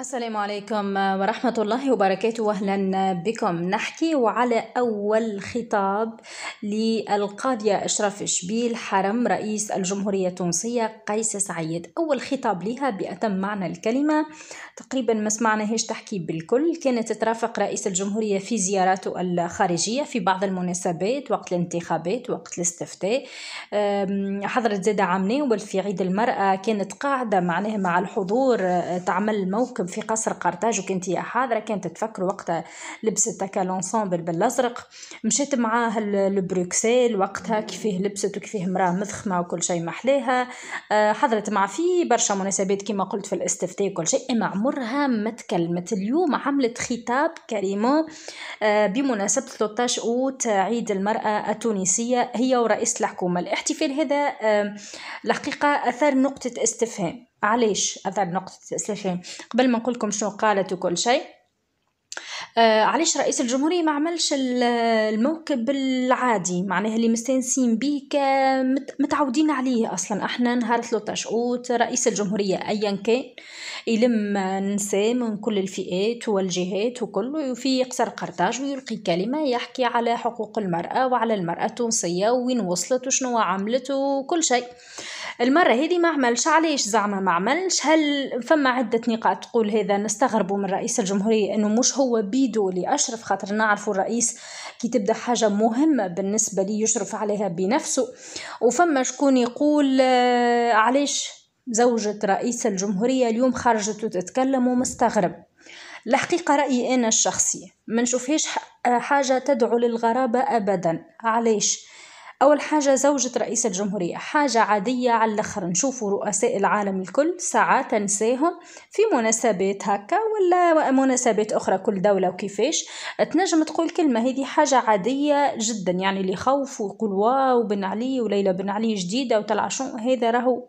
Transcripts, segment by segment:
السلام عليكم ورحمة الله وبركاته أهلا بكم نحكي على أول خطاب للقاضية إشرف شبيل حرم رئيس الجمهورية التونسية قيس سعيد أول خطاب لها بأتم معنى الكلمة تقريبا ما سمعناهاش تحكي بالكل كانت ترافق رئيس الجمهورية في زياراته الخارجية في بعض المناسبات وقت الانتخابات وقت الاستفتاء حضرت زادة عامناول في عيد المرأة كانت قاعدة معناها مع الحضور تعمل موقف كنتم في قصر قرطاج وكنت هي حاضره كانت تفكر وقتها لبست هكا لونسومبل بالازرق مشيت معاه لبروكسيل وقتها كيفيه لبست وكيفيه مراه مضخمه وكل شيء محليها آه، حضرت مع في برشا مناسبات كما قلت في الاستفتاء وكل شيء اما عمرها ما تكلمت اليوم عملت خطاب كريمو آه، بمناسبه 13 اوت عيد المراه التونسيه هي ورئيس الحكومه الاحتفال هذا الحقيقه آه، اثار نقطه استفهام علاش هذا نقطة استفهام قبل ما نقول لكم شنو قالت وكل شيء آه علاش رئيس الجمهوريه ما عملش الموكب العادي معناها اللي مستانسين به آه، متعودين عليه اصلا احنا نهار 13 اوت رئيس الجمهوريه ايا كان يلم نساء من كل الفئات والجهات وكل في قصر قرطاج ويلقي كلمه يحكي على حقوق المراه وعلى المراه التونسيه وين وصلت وشنو عملت وكل شيء المره هذه ما عملش علاش زعما ما عملش هل فما عده نقاط تقول هذا نستغربوا من رئيس الجمهوريه انه مش هو بي بايده لاشرف خاطر نعرفوا الرئيس كي تبدا حاجه مهمه بالنسبه لي يشرف عليها بنفسه وفما شكون يقول آه، علاش زوجة رئيس الجمهورية اليوم خرجت وتتكلم ومستغرب الحقيقة رأيي أنا الشخصي ما نشوفهاش حاجة تدعو للغرابة أبدا علاش أول حاجة زوجة رئيس الجمهورية حاجة عادية على الآخر نشوفوا رؤساء العالم الكل ساعات نساهم في مناسبات هكا ولا مناسبات أخرى كل دولة وكيفاش تنجم تقول كلمة هذه حاجة عادية جدا يعني اللي يخوف ويقول واو بن علي وليلى بن علي جديدة وطلع شو هذا راهو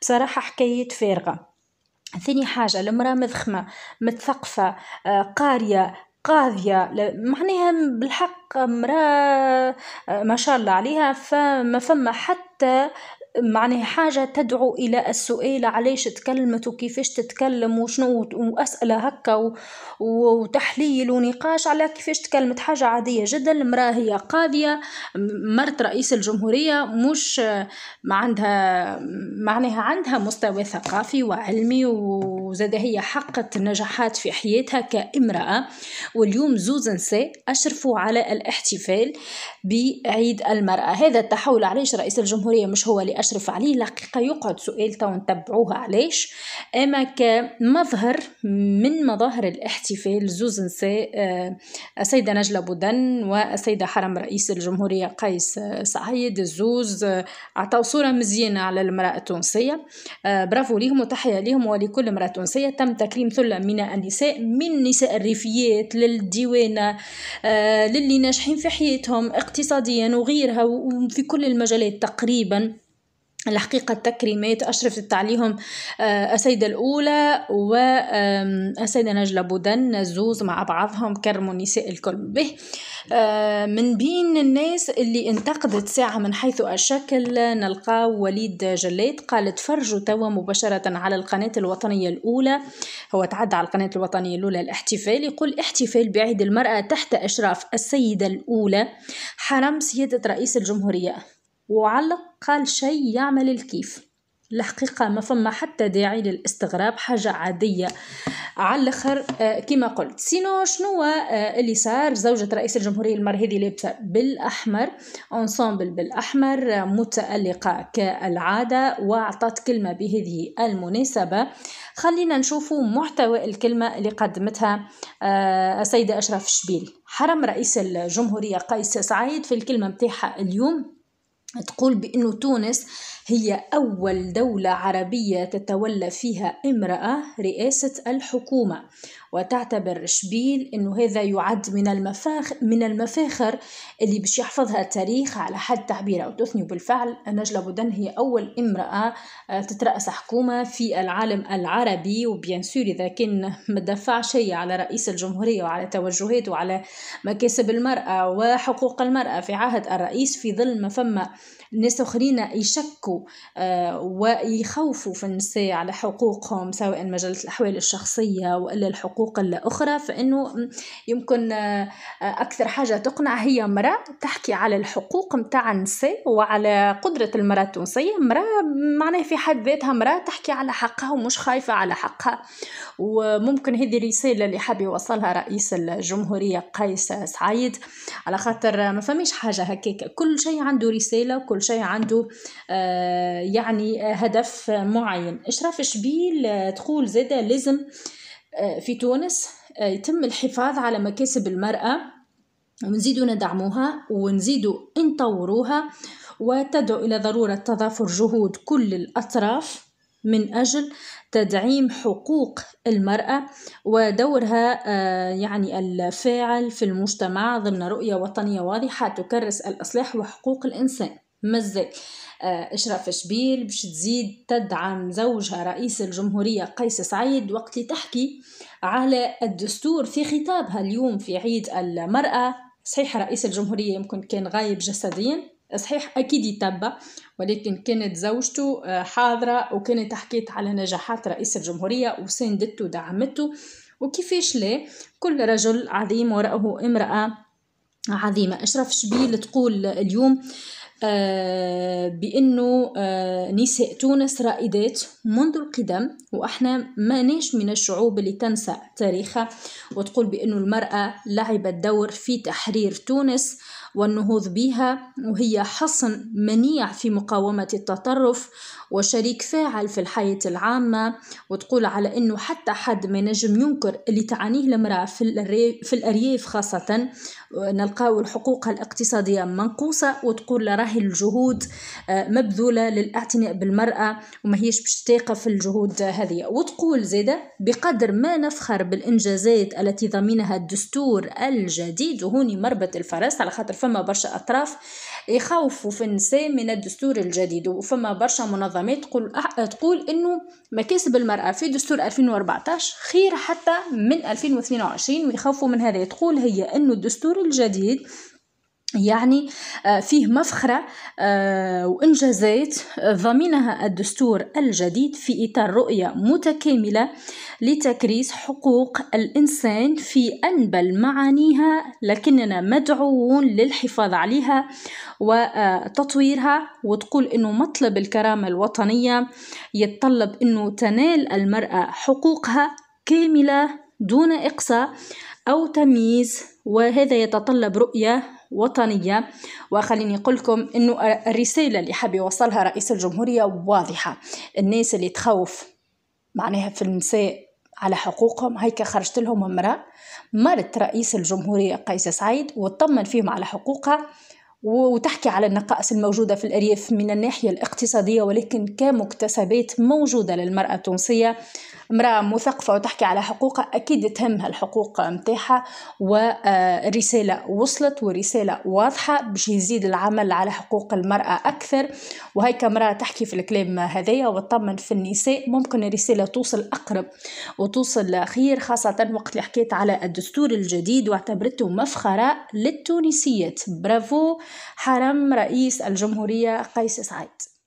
بصراحة حكاية فارغة ثاني حاجة المرأة مضخمة متثقفة آه، قارية قاضية معناها بالحق امرأة ما شاء الله عليها فما فما حتى معني حاجة تدعو إلى السؤال علاش تكلمت وكيفاش تتكلم وشنو وأسئلة هكا وتحليل ونقاش على كيفاش تكلمت حاجة عادية جدا المرأة هي قاضية مرت رئيس الجمهورية مش ما عندها معناها عندها مستوى ثقافي وعلمي وزاد هي حققت نجاحات في حياتها كامرأة واليوم زوز نساء أشرفوا على الاحتفال بعيد المرأة هذا التحول علاش رئيس الجمهورية مش هو لأ أشرف عليه الحقيقة يقعد سؤال تو نتبعوها علاش أما كمظهر من مظاهر الاحتفال زوز نساء آه، السيدة نجلة بودن والسيدة حرم رئيس الجمهورية قيس آه، سعيد الزوز آه، عطاو صورة مزيانة على المرأة التونسية برافو ليهم وتحية ليهم ولكل امرأة تونسية تم تكريم ثلة من النساء من نساء الريفيات للديوانة للي ناجحين في حياتهم اقتصاديا وغيرها وفي كل المجالات تقريبا الحقيقة التكريمات أشرفت عليهم آه، السيدة الأولى والسيدة نجلة بودن الزوز مع بعضهم كرموا النساء الكل به آه، من بين الناس اللي انتقدت ساعة من حيث الشكل نلقاو وليد جلات قال تفرجوا توا مباشرة على القناة الوطنية الأولى هو تعدى على القناة الوطنية الأولى الاحتفال يقول احتفال بعيد المرأة تحت إشراف السيدة الأولى حرم سيادة رئيس الجمهورية وعلق قال شيء يعمل الكيف الحقيقة ما فما حتى داعي للاستغراب حاجة عادية على الاخر آه، كما قلت سينو شنو آه، اللي صار زوجة رئيس الجمهورية المرهدي هذه لابسة بالأحمر أنصامبل بالأحمر آه، متألقة كالعادة وأعطت كلمة بهذه المناسبة خلينا نشوف محتوى الكلمة اللي قدمتها السيدة أشرف شبيل حرم رئيس الجمهورية قيس سعيد في الكلمة متاعها اليوم تقول بأنه تونس هي أول دولة عربية تتولى فيها امرأة رئاسة الحكومة وتعتبر شبيل أنه هذا يعد من المفاخر, من المفاخر اللي باش يحفظها التاريخ على حد تعبيره وتثني بالفعل نجلة بودن هي أول امرأة آه، تترأس حكومة في العالم العربي وبيان سور إذا كان مدفع شيء على رئيس الجمهورية وعلى توجهاته وعلى مكاسب المرأة وحقوق المرأة في عهد الرئيس في ظل ما فما ناس آخرين يشكوا آه، ويخوفوا في النساء على حقوقهم سواء مجلة الأحوال الشخصية وإلا الحقوق الأخرى فإنه يمكن آه، أكثر حاجة تقنع هي مرأة تحكي على الحقوق متاع النساء وعلى قدرة المرأة التونسية مرأة معناها في حد ذاتها مرأة تحكي على حقها ومش خايفة على حقها وممكن هذه رسالة اللي حاب يوصلها رئيس الجمهورية قيس سعيد على خاطر ما فماش حاجة هكاك كل شيء عنده رسالة وكل شيء عنده آه آه، يعني آه، هدف معين إشراف شبيل آه، تقول زادة لازم في تونس يتم الحفاظ على مكاسب المرأة ونزيدوا ندعموها ونزيدوا نطوروها وتدعو إلى ضرورة تضافر جهود كل الأطراف من أجل تدعيم حقوق المرأة ودورها يعني الفاعل في المجتمع ضمن رؤية وطنية واضحة تكرس الإصلاح وحقوق الإنسان مازال آه، إشرف شبيل باش تزيد تدعم زوجها رئيس الجمهورية قيس سعيد وقت اللي تحكي على الدستور في خطابها اليوم في عيد المرأة صحيح رئيس الجمهورية يمكن كان غايب جسديا صحيح اكيد يتبع ولكن كانت زوجته آه، حاضره وكانت حكيت على نجاحات رئيس الجمهوريه وساندته ودعمته وكيفاش لا كل رجل عظيم وراءه امراه عظيمه اشرف شبيل تقول اليوم آه آه، بأنه آه، نساء تونس رائدات منذ القدم وإحنا ما ناش من الشعوب اللي تنسى تاريخها وتقول بأنه المرأة لعبت دور في تحرير تونس والنهوض بها وهي حصن منيع في مقاومة التطرف وشريك فاعل في الحياة العامة وتقول على أنه حتى حد ما نجم ينكر اللي تعانيه المرأة في, الأرياف خاصة نلقاو حقوقها الاقتصادية منقوصة وتقول راهي الجهود آه، مبذولة للاعتناء بالمرأة وما هيش باش في الجهود هذه وتقول زيدا بقدر ما نفخر بالإنجازات التي ضمنها الدستور الجديد وهوني مربط الفرس على خاطر فما برشا أطراف يخوفوا في النساء من الدستور الجديد وفما برشا منظمات تقول تقول إنه مكاسب المرأة في دستور 2014 خير حتى من 2022 ويخوفوا من هذا تقول هي إنه الدستور الجديد يعني آه، فيه مفخرة آه، وإنجازات آه، ضمنها الدستور الجديد في إطار رؤية متكاملة لتكريس حقوق الإنسان في أنبل معانيها لكننا مدعوون للحفاظ عليها وتطويرها وتقول أنه مطلب الكرامة الوطنية يتطلب أنه تنال المرأة حقوقها كاملة دون إقصاء أو تمييز وهذا يتطلب رؤية وطنية وخليني أقول لكم أنه الرسالة اللي حاب يوصلها رئيس الجمهورية واضحة الناس اللي تخوف معناها في النساء على حقوقهم هيك خرجت لهم امرأة مرت رئيس الجمهورية قيس سعيد وطمن فيهم على حقوقها وتحكي على النقائص الموجودة في الأرياف من الناحية الاقتصادية ولكن كمكتسبات موجودة للمرأة التونسية امرأة مثقفة وتحكي على حقوقها أكيد تهمها الحقوق متاعها ورسالة وصلت ورسالة واضحة باش يزيد العمل على حقوق المرأة أكثر وهي كامرأة تحكي في الكلام هذايا وتطمن في النساء ممكن الرسالة توصل أقرب وتوصل خير خاصة وقت اللي حكيت على الدستور الجديد واعتبرته مفخرة للتونسيات برافو حرم رئيس الجمهورية قيس سعيد